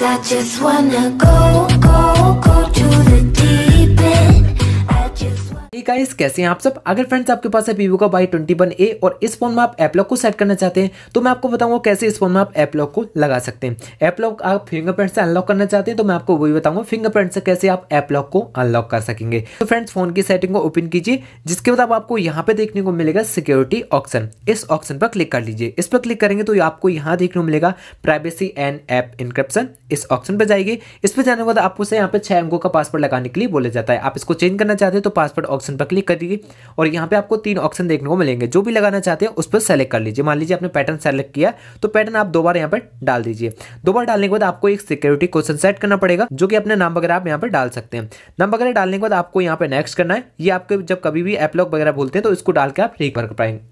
I just wanna go, go, go to guys कैसे हैं आप सब अगर फ्रेंड्स आपके पास है वीवो का वाई ट्वेंटी वन ए और इस फोन में आप एपलॉक को सेट करना चाहते हैं तो मैं आपको बताऊंगा कैसे इस फोन में आप एपलॉक को लगा सकते हैं एपलॉक आप फिंगरप्रिंट से अनलॉक करना चाहते हैं तो मैं आपको वही बताऊंगा फिंगरप्रिंट से कैसे आप एपलॉक को अनलॉक कर सकेंगे तो फ्रेंड्स फोन की सेटिंग को ओपन कीजिए जिसके बाद आपको यहाँ पे देखने को मिलेगा सिक्योरिटी ऑप्शन इस ऑप्शन पर क्लिक कर लीजिए इस पर क्लिक करेंगे तो आपको यहाँ देखने को मिलेगा प्राइवेसी एंड एप इनक्रिप्शन इस ऑप्शन पर जाएगी इस पर जाने के बाद आपको यहाँ पे छह अंकों का पासवर्ड लगाने के लिए बोला जाता है आप इसको चेंज करना चाहते हैं तो पासवर्ड ऑप्शन पर पर क्लिक कर दीजिए और यहाँ पे आपको तीन ऑप्शन देखने को मिलेंगे जो भी लगाना चाहते हैं उस पर सेलेक्ट कर लीजिए मान लीजिए आपने पैटर्न सेलेक्ट किया तो पैटर्न आप दो बार यहाँ पर डाल दीजिए दो बार डालने के बाद आपको एक सिक्योरिटी क्वेश्चन सेट करना पड़ेगा जो कि अपने नाम वगैरह आप यहाँ पर डाल सकते हैं नाम वगैरह डालने के बाद आपको यहाँ पर नेक्स्ट करना है ये आपके जब कभी भी ऐप वगैरह बोलते हैं तो इसको डाल के आप रिक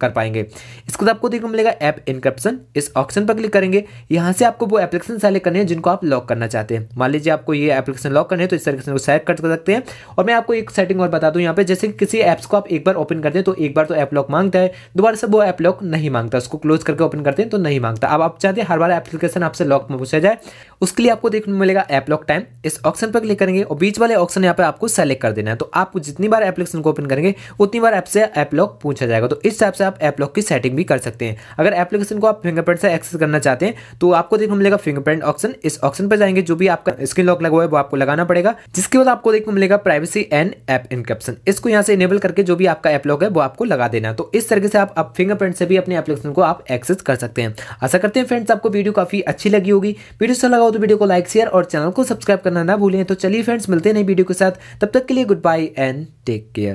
कर पाएंगे इसके बाद आपको देखने को मिलेगा ऐप इनक्रप्शन इस ऑप्शन पर क्लिक करेंगे यहाँ से आपको वो एप्लीकेशन सेलेक्ट करनी है जिनको आप लॉक करना चाहते हैं मान लीजिए आपको ये एप्लीकेशन लॉक करने है तो इस तरीके से सेलेक्ट कर सकते हैं और मैं आपको एक सेटिंग और बता दूँ यहाँ पे जैसे कि किसी ऐप्स को आप एक बार ओपन करते हैं तो एक बार तो ऐप लॉक मांगता है दोबारा से वो ऐप लॉक नहीं मांगता उसको क्लोज करके ओपन करते हैं तो नहीं मांगता अब आप चाहते हैं हर बार एप्लीकेशन आपसे लॉक में पूछा जाए उसके लिए आपको देखने मिलेगा ऐप लॉक टाइम इस ऑप्शन पर क्लिक करेंगे और बीच वाले ऑप्शन यहाँ पर आपको सेलेक्ट कर देना है तो आपको जितनी बार एप्लीकेशन को ओपन करेंगे उतनी बार ऐप से ऐप लॉक पूछा जाएगा तो इस टाइप से आप ऐप लॉक की सेटिंग भी कर सकते हैं अगर एप्लीकेशन को आप फिंगरप्रिंट से एक्सेस करना चाहते हैं तो आपको देखने मिलेगा फिंगरप्रिंट ऑप्शन इस ऑप्शन पर जाएंगे जो भी आपका स्क्रीन लॉक लगा हुआ है वो आपको लगाना पड़ेगा जिसके बाद आपको देखने मिलेगा प्राइवेसी एंड ऐप इनकेप्शन इसको यहाँ यहाँ से इनेबल करके जो भी आपका एप लॉक है वो आपको लगा देना है तो इस तरीके से आप, अब फिंगरप्रिंट से भी अपने एप्लीकेशन को आप एक्सेस कर सकते हैं आशा करते हैं फ्रेंड्स आपको वीडियो काफी अच्छी लगी होगी वीडियो अच्छा लगा हो तो वीडियो को लाइक शेयर और चैनल को सब्सक्राइब करना ना भूलें तो चलिए फ्रेंड्स मिलते हैं नई वीडियो के साथ तब तक के लिए good bye and take care